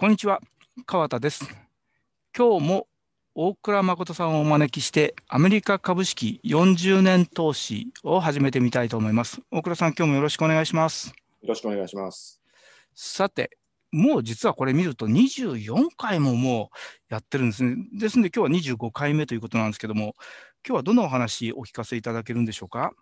こんにちは、川田です。今日も大倉誠さんをお招きして、アメリカ株式40年投資を始めてみたいと思います。大倉さん、今日もよろしくお願いします。よろしくお願いします。さて、もう実はこれ見ると24回ももうやってるんですね。ですので今日は25回目ということなんですけども、今日はどのお話お聞かせいただけるんでしょうか。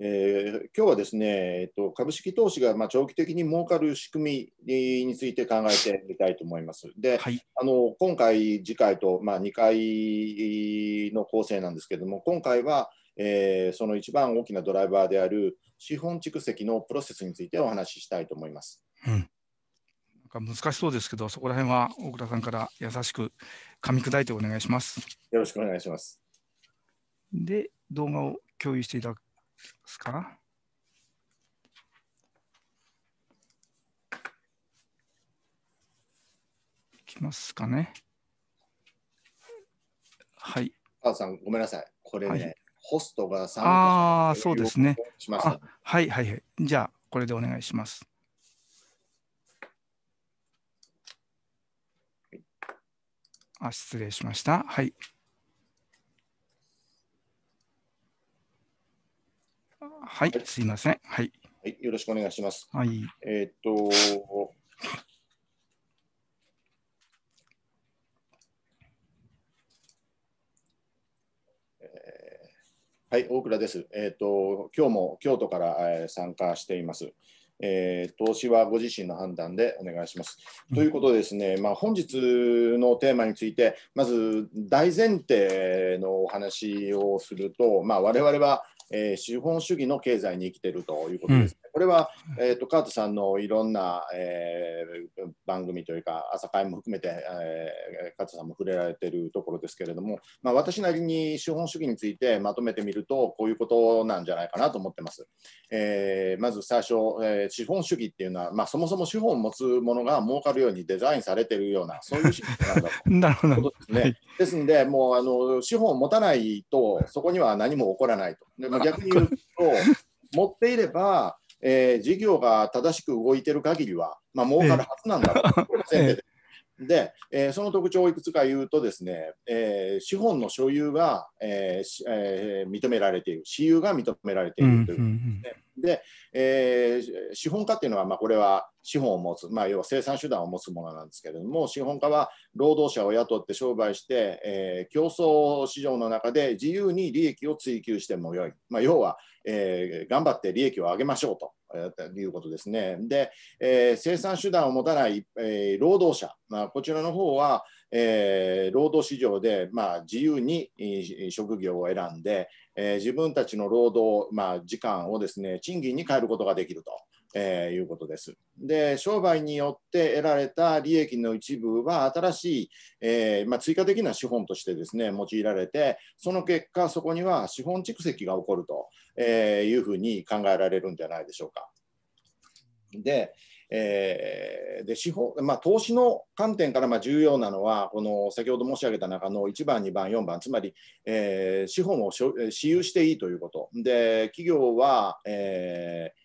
えー、今日はですね、えっと、株式投資がまあ長期的に儲かる仕組みについて考えてみたいと思います。で、はい、あの今回、次回と、まあ、2回の構成なんですけれども、今回は、えー、その一番大きなドライバーである資本蓄積のプロセスについてお話ししたいと思います。うん、な難しそうですけど、そこら辺は大倉さんから優しく噛み砕いてお願いします。よろしくお願いします。で、動画を共有していただくですかいきますかね。はい。母さん、ごめんなさい。これね、はい、ホストがああ、そうですね。しましはいはいはい。じゃあ、これでお願いします。あ、失礼しました。はい。はい、すいません。はい。はい、よろしくお願いします。はい。えー、っと、はい、大倉です。えっ、と、今日も京都から、えー、参加しています。えー、投資はご自身の判断でお願いします。ということですね、まあ、本日のテーマについて、まず大前提のお話をすると、まあ、我々はえ資本主義の経済に生きてるということですね。これは、えーと、カートさんのいろんな、えー、番組というか朝会も含めて、えー、カートさんも触れられてるところですけれども、まあ、私なりに資本主義についてまとめてみるとこういうことなんじゃないかなと思ってます。えー、まず最初、え資本主義っていうのは、まあ、そもそも資本を持つものが儲かるようにデザインされてるようなそういう資本なんだと ことですね。ですんでもうあの資本を持たないとそこには何も起こらないと。でまあ、逆に言うと 持っていればえー、事業が正しく動いてる限りは、まあ、儲かるはずなんだと、ええ、で、えー、その特徴をいくつか言うとですね、えー、資本の所有が、えーえー、認められている、私有が認められているということですね。うんうんうんで、えー、資本家っていうのは、まあ、これは資本を持つ、まあ、要は生産手段を持つものなんですけれども、資本家は労働者を雇って商売して、えー、競争市場の中で自由に利益を追求してもよい、まあ、要は、えー、頑張って利益を上げましょうと。いうことですねで、え生産手段を持たない、え労働者、まあ、こちらの方は、えー、労働市場で、まあ、自由に職業を選んで、えー、自分たちの労働、まあ、時間をですね賃金に変えることができると。えー、いうことです。で商売によって得られた利益の一部は新しい、えー、まあ、追加的な資本としてですね用いられてその結果そこには資本蓄積が起こると、えー、いうふうに考えられるんじゃないでしょうか。で、えー、で資本、まあ、投資の観点からまあ重要なのは、この先ほど申し上げた中の1番、2番、4番、つまり、えー、資本を私有していいということ、で企業は、えー、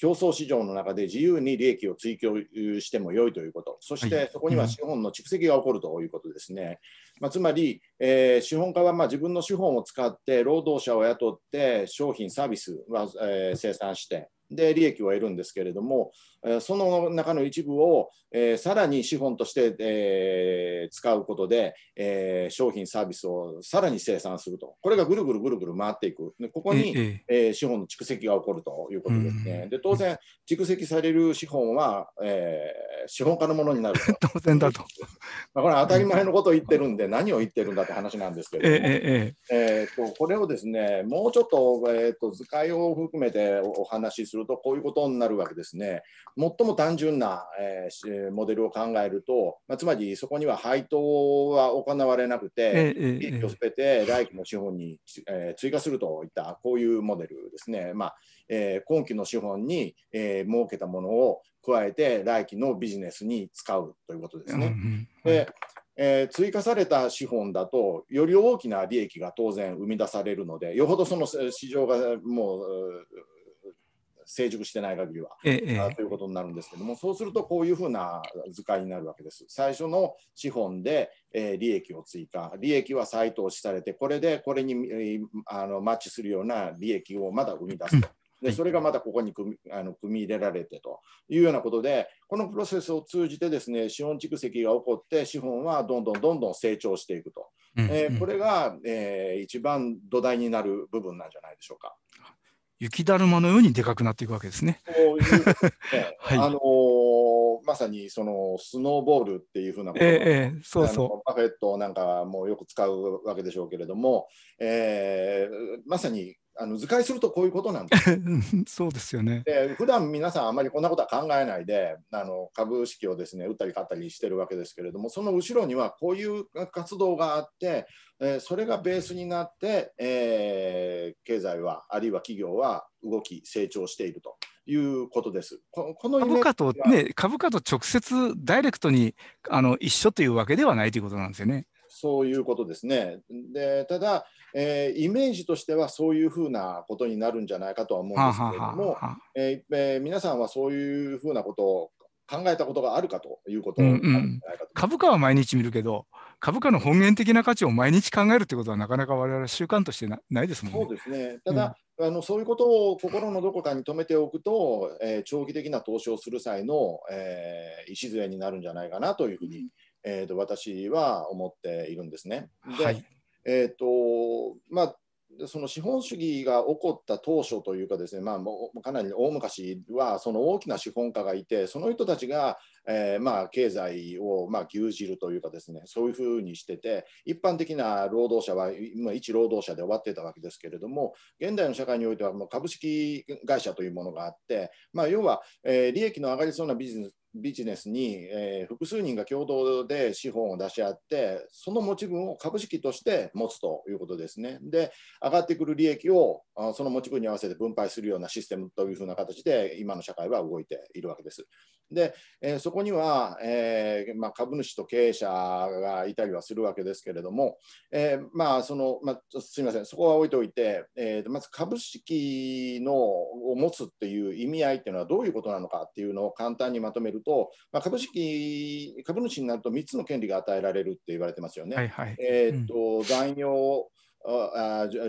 競争市場の中で自由に利益を追求しても良いということ、そしてそこには資本の蓄積が起こるということですね。まあ、つまり、えー、資本家はまあ自分の資本を使って労働者を雇って商品、サービスは、えー、生産してで利益を得るんですけれどもその中の一部を、えー、さらに資本として、えー、使うことで、えー、商品、サービスをさらに生産すると、これがぐるぐるぐるぐる回っていく、でここに、ええー、資本の蓄積が起こるということですね。で当然、蓄積される資本は、えー、資本家のものになる 当然だと。まあ、これ当たり前のことを言ってるんで、何を言ってるんだって話なんですけども、えええー、とこれをですねもうちょっと,、えーと、と図解を含めてお話しすると、こういうことになるわけですね。最も単純な、えー、モデルを考えると、まあ、つまりそこには配当は行われなくて、利益をすべて来期の資本に、えー、追加するといった、こういうモデルですね。まあえー、今期の資本に、えー、設けたものを加えて、来期のビジネスに使うということですね。でえー、追加された資本だと、より大きな利益が当然生み出されるので、よほどその市場がもう成熟してない限りは、ええということになるんですけどもそうするとこういうふうな図解になるわけです。最初の資本で、えー、利益を追加利益は再投資されてこれでこれに、えー、あのマッチするような利益をまだ生み出すと。でそれがまたここに組あの組み入れられてというようなことでこのプロセスを通じてですね資本蓄積が起こって資本はどんどんどんどん成長していくと、えー、これが、えー、一番土台になる部分なんじゃないでしょうか。雪だるまのようにでかくなっていくわけですね。そういうね はい、あのー、まさにそのスノーボールっていうふうなこと、えー、そうそうパフェットなんかもよく使うわけでしょうけれども、えー、まさにあの図解するとこういうことなんです そうですよねで普段皆さんあまりこんなことは考えないであの株式をですね売ったり買ったりしてるわけですけれどもその後ろにはこういう活動があって、えー、それがベースになって、えー、経済はあるいは企業は動き成長していると。いうことです。この株価とね、株価と直接ダイレクトにあの一緒というわけではないということなんですよね。そういうことですね。でただ、えー、イメージとしてはそういうふうなことになるんじゃないかとは思うんですけれども、ええ皆さんはそういうふうなことを考えたことがあるかということ、うんうん、株価は毎日見るけど、株価の本源的な価値を毎日考えるってことは、なかなか我々習慣としてないですもんね。そうですねただ、うん、あのそういうことを心のどこかに留めておくと、えー、長期的な投資をする際の、えー、礎になるんじゃないかなというふうにえーと、私は思っているんですね。はい、えーとまあその資本主義が起こった当初というかですね、まあ、もうかなり大昔はその大きな資本家がいてその人たちが、えー、まあ経済をまあ牛耳るというかですねそういうふうにしてて一般的な労働者は今一労働者で終わってたわけですけれども現代の社会においてはもう株式会社というものがあって、まあ、要は、えー、利益の上がりそうなビジネスビジネスに、えー、複数人が共同で資本を出し合って、その持ち分を株式として持つということですね。で、上がってくる利益をあその持ち分に合わせて分配するようなシステムというふうな形で、今の社会は動いているわけです。で、えー、そこには、えーまあ、株主と経営者がいたりはするわけですけれども、えーまあそのまあ、すみません、そこは置いておいて、えー、まず株式のを持つっていう意味合いっていうのはどういうことなのかっていうのを簡単にまとめると、まあ、株式株主になると3つの権利が与えられるって言われてますよね。はいはい、えーと、うん、残業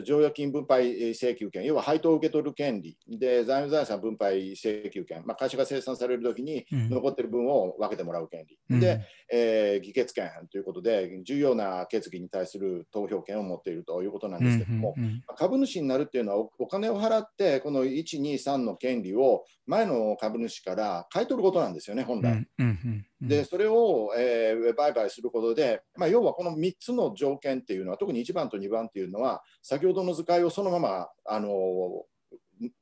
剰余金分配請求権、要は配当を受け取る権利で、財務財産分配請求権、まあ、会社が生産されるときに残っている分を分けてもらう権利、うん、で、えー、議決権ということで、重要な決議に対する投票権を持っているということなんですけれども、株主になるっていうのはお、金を払って、この1、2、3の権利を前の株主から買い取ることなんですよね、本来。うんうんうんでそれを、えー、売買することで、まあ、要はこの3つの条件っていうのは特に1番と2番っていうのは先ほどの図解をそのままあの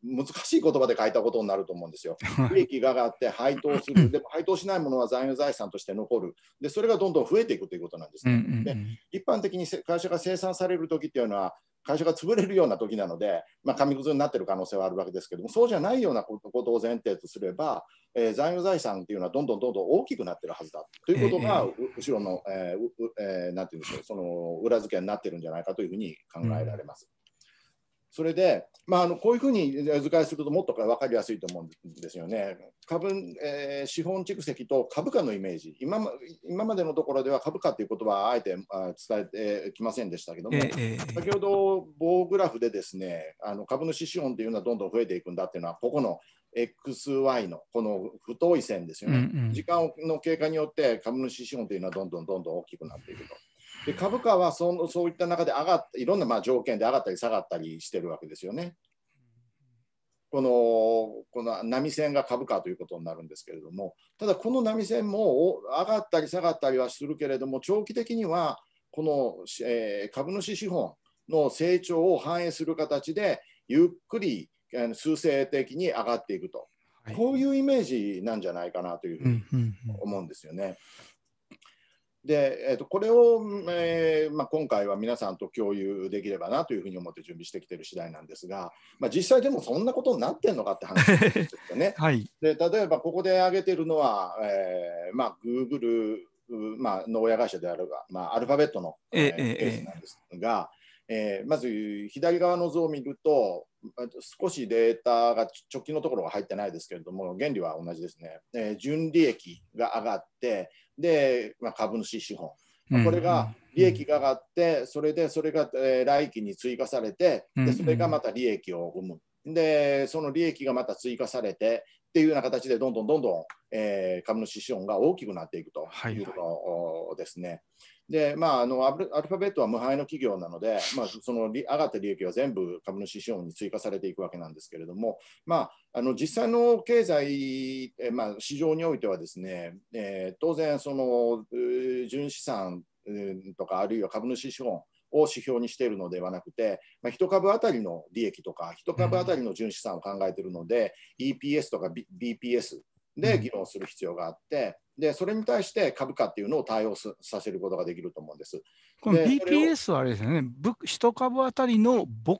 難しい言葉で書いたことになると思うんですよ。利益が上がって配当する、でも配当しないものは残余財産として残る、でそれがどんどん増えていくということなんですね。一般的に会社が生産されるときっていうのは、会社が潰れるような時なので、まあ、紙くずになってる可能性はあるわけですけどもそうじゃないようなことを前提とすれば、えー、財務財産っていうのはどんどんどんどん大きくなってるはずだということが、後ろの、えーえー、なんていうんでしょうその裏付けになってるんじゃないかというふうに考えられます。それで、まあ、あのこういうふうに図解するともっと分かりやすいと思うんですよね。株えー、資本蓄積と株価のイメージ今、今までのところでは株価という言葉はあえて伝えてきませんでしたけども、え先ほど棒グラフでですねあの株主資本というのはどんどん増えていくんだっていうのは、ここの XY のこの太い線ですよね、うんうん、時間の経過によって株主資本というのはどんどんどんどん大きくなっていくと。で株価はそのそういった中で上がっいろんなまあ条件で上がったり下がったりしてるわけですよね。このこの波線が株価ということになるんですけれどもただこの波線も上がったり下がったりはするけれども長期的にはこの、えー、株主資本の成長を反映する形でゆっくり数勢的に上がっていくと、はい、こういうイメージなんじゃないかなというふうに思うんですよね。うんうんうんで、えーと、これを、えー、まあ、今回は皆さんと共有できればなというふうに思って準備してきてる次第なんですが、まあ、実際でもそんなことになってんのかって話ですよね。はい、で例えばここで挙げてるのは、えーまあ、Google、まあの親会社であるが、まあ、アルファベットの、えー、えー、ケースなんですが。えーえー、まず左側の図を見ると少しデータが直近のところが入ってないですけれども原理は同じですね、えー、純利益が上がってで、まあ、株主資本、まあ、これが利益が上がってそれでそれが、えー、来期に追加されてでそれがまた利益を生む。でその利益がまた追加されてっていうような形でどんどんどんどん、えー、株主資本が大きくなっていくということですね。はいはいで、まあ、あのアルファベットは無敗の企業なので、まあ、その上がった利益は全部株主資本に追加されていくわけなんですけれども、まあ、あの実際の経済、えまあ、市場においてはですね、えー、当然その純資産とかあるいは株主資本を指標にしているのではなくて、まあ、1株当たりの利益とか、1株当たりの純資産を考えているので、EPS とか、B、BPS で議論する必要があって、でそれに対して株価っていうのを対応させることができると思うんです。この BPS はあれですよね、1株当たりのぼ、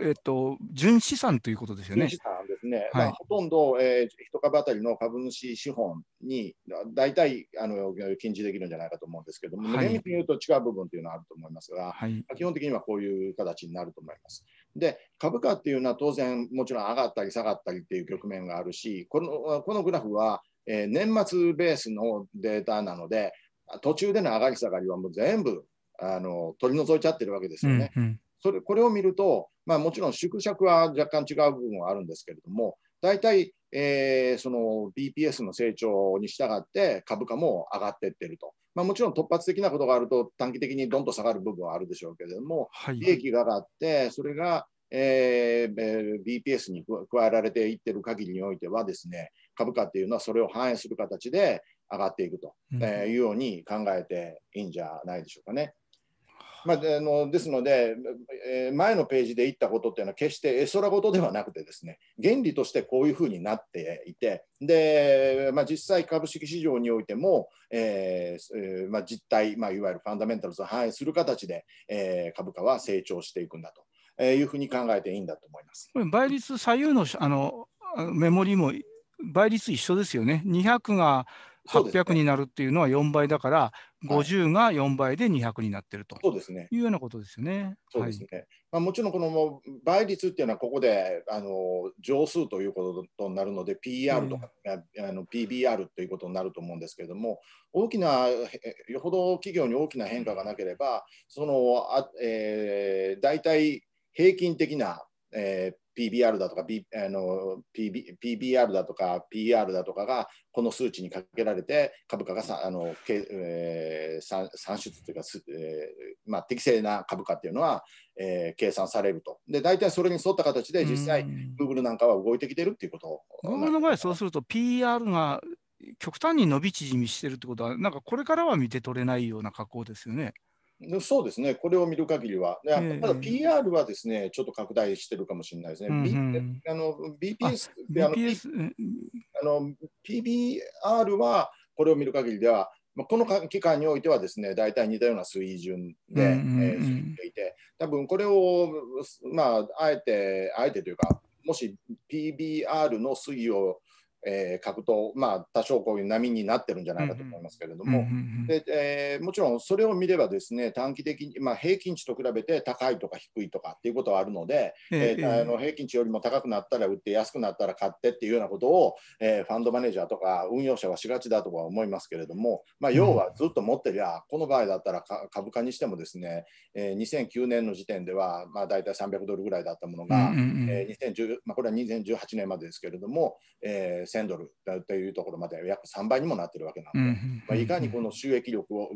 えっと、純資産ということですよね。純資産ですね、はい、まあ、ほとんど、えー、1株当たりの株主資本に大体あの禁じできるんじゃないかと思うんですけども、はい、厳密に言うと違う部分というのはあると思いますが、はい、基本的にはこういう形になると思います。で株価っていうのは当然、もちろん上がったり下がったりっていう局面があるし、このこのグラフは、えー、年末ベースのデータなので、途中での上がり下がりはもう全部あの取り除いちゃってるわけですよね。うんうん、それこれを見るとまあ、もちろん縮尺は若干違う部分はあるんですけれども、大体、えー、その BPS の成長に従って株価も上がっていってると。まあ、もちろん突発的なことがあると短期的にどんと下がる部分はあるでしょうけれども、はい、利益が上がって、それが、えー、BPS に加えられていってる限りにおいてはですね、株価っていうのはそれを反映する形で上がっていくというように考えていいんじゃないでしょうかね。まあ、あのですので、え前のページで言ったことっていうのは決して絵空事ではなくてですね原理としてこういうふうになっていてで、まあ、実際株式市場においても、えー、まあ、実態、まあ、いわゆるファンダメンタルズを反映する形で、えー、株価は成長していくんだと。えいうふうに考えていいんだと思います。倍率左右のあのメモリも倍率一緒ですよね。200が800になるっていうのは4倍だから、50が4倍で200になってると、そうですね、いうようなことですよね。そうですね、はい、まあ、もちろんこの倍率っていうのはここであの乗数ということとなるので PR とか、えー、あの PBR ということになると思うんですけれども大きなよほど企業に大きな変化がなければそのあ、えー、大体平均的なえー、PBR だとか、B あの PB、PBR だとか PR だとかがこの数値にかけられて株価がさあの、えー、算出というか、えー、まあ、適正な株価っていうのは、え計算されるとで大体それに沿った形で実際 Google なんかは動いてきてるっていうこと Google の場合そうすると PR が極端に伸び縮みしてるってことはなんかこれからは見て取れないような加工ですよね。そうですね、これを見る限りは、ただ PR はですね、ちょっと拡大してるかもしれないですね。うんあの BPS あの b p PBR はこれを見る限りでは、まあ、この期間においてはですね、大体似たような水準で、うえていて、多分これを、まあ、あえて、あえてというか、もし PBR の推移をえー、格闘、まあ、多少こういう波になってるんじゃないかと思いますけれども、でえもちろんそれを見ればですね短期的に、まあ、平均値と比べて高いとか低いとかっていうことはあるので、えー、えー、あの平均値よりも高くなったら売って安くなったら買ってっていうようなことを、えー、ファンドマネージャーとか運用者はしがちだとは思いますけれども、まあ、要はずっと持ってりゃ、この場合だったら株価にしてもですね、えー、2009年の時点では、まあ、大体300ドルぐらいだったものが、えまあ、これは2018年までですけれども、えー1000ドルというところまで約3倍にもなってるわけなので、まあ、いかにこの収益力を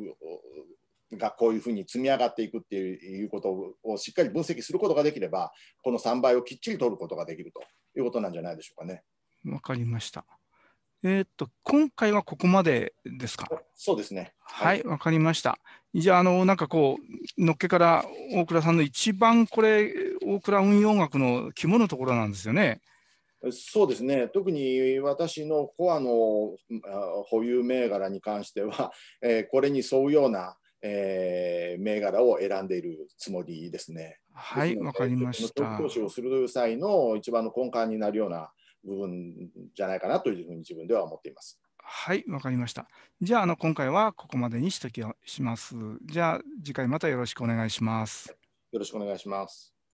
がこういうふうに積み上がっていくっていうことをしっかり分析することができれば、この3倍をきっちり取ることができるということなんじゃないでしょうかね。わかりました。えー、っと、今回はここまでですか。そうですね。はい、わ、はい、かりました。じゃあ、あの、なんかこう、のっけから大倉さんの一番これ、大倉運用学の肝のところなんですよね。そうですね特に私のコアの保有銘柄に関しては、えー、これに沿うような、えー、銘柄を選んでいるつもりですね。はい、わかりました。投資をする際の一番の根幹になるような部分じゃないかなというふうに自分では思っています。はい、わかりました。じゃあ、あの今回はここまでにしときします。じゃあ、次回またよろしくお願いします。よろしくお願いします。